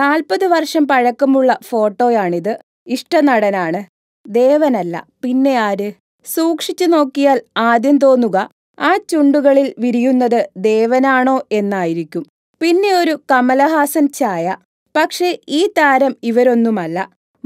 നാൽപ്പത് വർഷം പഴക്കമുള്ള ഫോട്ടോയാണിത് ഇഷ്ടനടനാണ് ദേവനല്ല പിന്നെ ആര് സൂക്ഷിച്ചു നോക്കിയാൽ ആദ്യം തോന്നുക ആ ചുണ്ടുകളിൽ വിരിയുന്നത് ദേവനാണോ എന്നായിരിക്കും പിന്നെ ഒരു കമലഹാസൻ ചായ പക്ഷേ ഈ താരം ഇവരൊന്നുമല്ല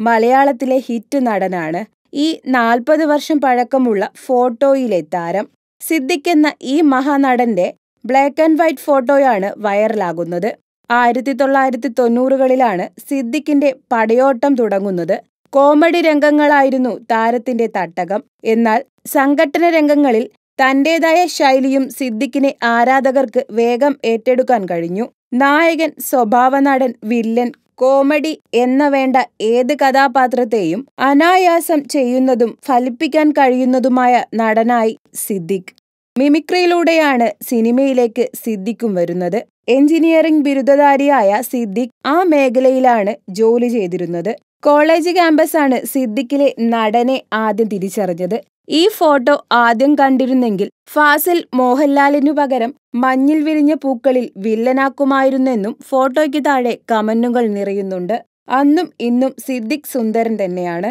മലയാളത്തിലെ ഹിറ്റ് നടനാണ് ഈ നാൽപ്പത് വർഷം പഴക്കമുള്ള ഫോട്ടോയിലെ താരം സിദ്ധിക്കുന്ന ഈ മഹാനടന്റെ ബ്ലാക്ക് ആൻഡ് വൈറ്റ് ഫോട്ടോയാണ് വൈറലാകുന്നത് ആയിരത്തി തൊള്ളായിരത്തി തൊണ്ണൂറുകളിലാണ് സിദ്ദിഖിന്റെ പടയോട്ടം തുടങ്ങുന്നത് കോമഡി രംഗങ്ങളായിരുന്നു താരത്തിന്റെ തട്ടകം എന്നാൽ സംഘടന രംഗങ്ങളിൽ തന്റേതായ ശൈലിയും സിദ്ദിഖിനെ ആരാധകർക്ക് വേഗം ഏറ്റെടുക്കാൻ കഴിഞ്ഞു നായകൻ സ്വഭാവനടൻ വില്ലൻ കോമഡി എന്ന വേണ്ട ഏത് കഥാപാത്രത്തെയും അനായാസം ചെയ്യുന്നതും ഫലിപ്പിക്കാൻ കഴിയുന്നതുമായ നടനായി സിദ്ദിഖ് മിമിക്രിയിലൂടെയാണ് സിനിമയിലേക്ക് സിദ്ദിഖും വരുന്നത് എഞ്ചിനീയറിംഗ് ബിരുദധാരിയായ സിദ്ദിഖ് ആ മേഖലയിലാണ് ജോലി ചെയ്തിരുന്നത് കോളേജ് ക്യാമ്പസാണ് സിദ്ദിഖിലെ നടനെ ആദ്യം തിരിച്ചറിഞ്ഞത് ഈ ഫോട്ടോ ആദ്യം കണ്ടിരുന്നെങ്കിൽ ഫാസിൽ മോഹൻലാലിനു പകരം മഞ്ഞിൽ വിരിഞ്ഞ പൂക്കളിൽ വില്ലനാക്കുമായിരുന്നെന്നും ഫോട്ടോയ്ക്ക് താഴെ കമന്റുകൾ നിറയുന്നുണ്ട് അന്നും ഇന്നും സിദ്ദിഖ് സുന്ദരൻ തന്നെയാണ്